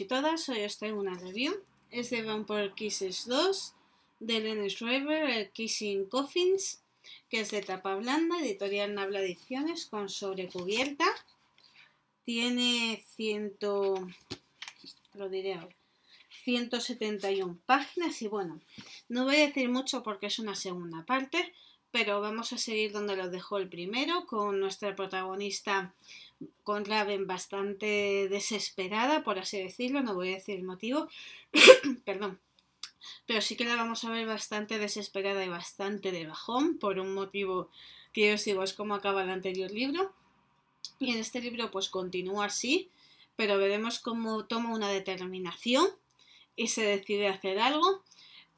y todas, hoy os en una review. Es de Vampire Kisses 2, de Lenny Schreiber, Kissing Coffins, que es de tapa blanda, editorial Nabla Ediciones, con sobrecubierta. Tiene 100, lo 171 páginas y bueno, no voy a decir mucho porque es una segunda parte, pero vamos a seguir donde lo dejó el primero, con nuestra protagonista con Raven bastante desesperada, por así decirlo, no voy a decir el motivo, perdón, pero sí que la vamos a ver bastante desesperada y bastante de bajón, por un motivo que yo os digo es como acaba el anterior libro, y en este libro pues continúa así, pero veremos cómo toma una determinación y se decide hacer algo,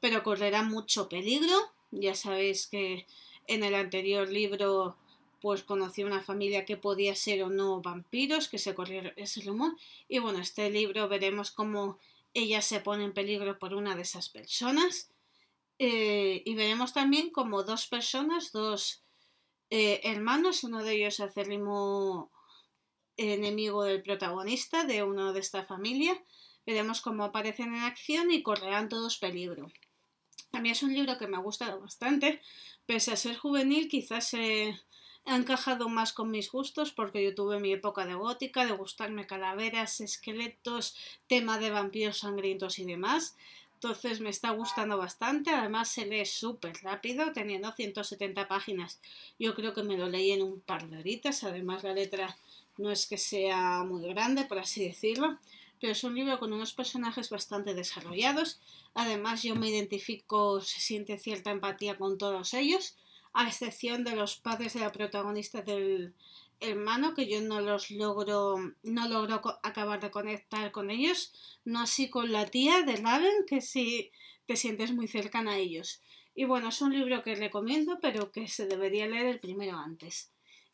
pero correrá mucho peligro, ya sabéis que en el anterior libro pues conocí una familia que podía ser o no vampiros, que se corrieron ese rumor. Y bueno, este libro veremos cómo ella se pone en peligro por una de esas personas. Eh, y veremos también como dos personas, dos eh, hermanos, uno de ellos acérrimo enemigo del protagonista de una de esta familia, veremos cómo aparecen en acción y correrán todos peligro. A mí es un libro que me ha gustado bastante, pese a ser juvenil quizás se ha encajado más con mis gustos porque yo tuve mi época de gótica, de gustarme calaveras, esqueletos, tema de vampiros sangrientos y demás. Entonces me está gustando bastante, además se lee súper rápido, teniendo 170 páginas. Yo creo que me lo leí en un par de horitas, además la letra no es que sea muy grande, por así decirlo pero es un libro con unos personajes bastante desarrollados. Además, yo me identifico, se siente cierta empatía con todos ellos, a excepción de los padres de la protagonista del hermano, que yo no los logro, no logro acabar de conectar con ellos, no así con la tía de Raven, que sí te sientes muy cercana a ellos. Y bueno, es un libro que recomiendo, pero que se debería leer el primero antes.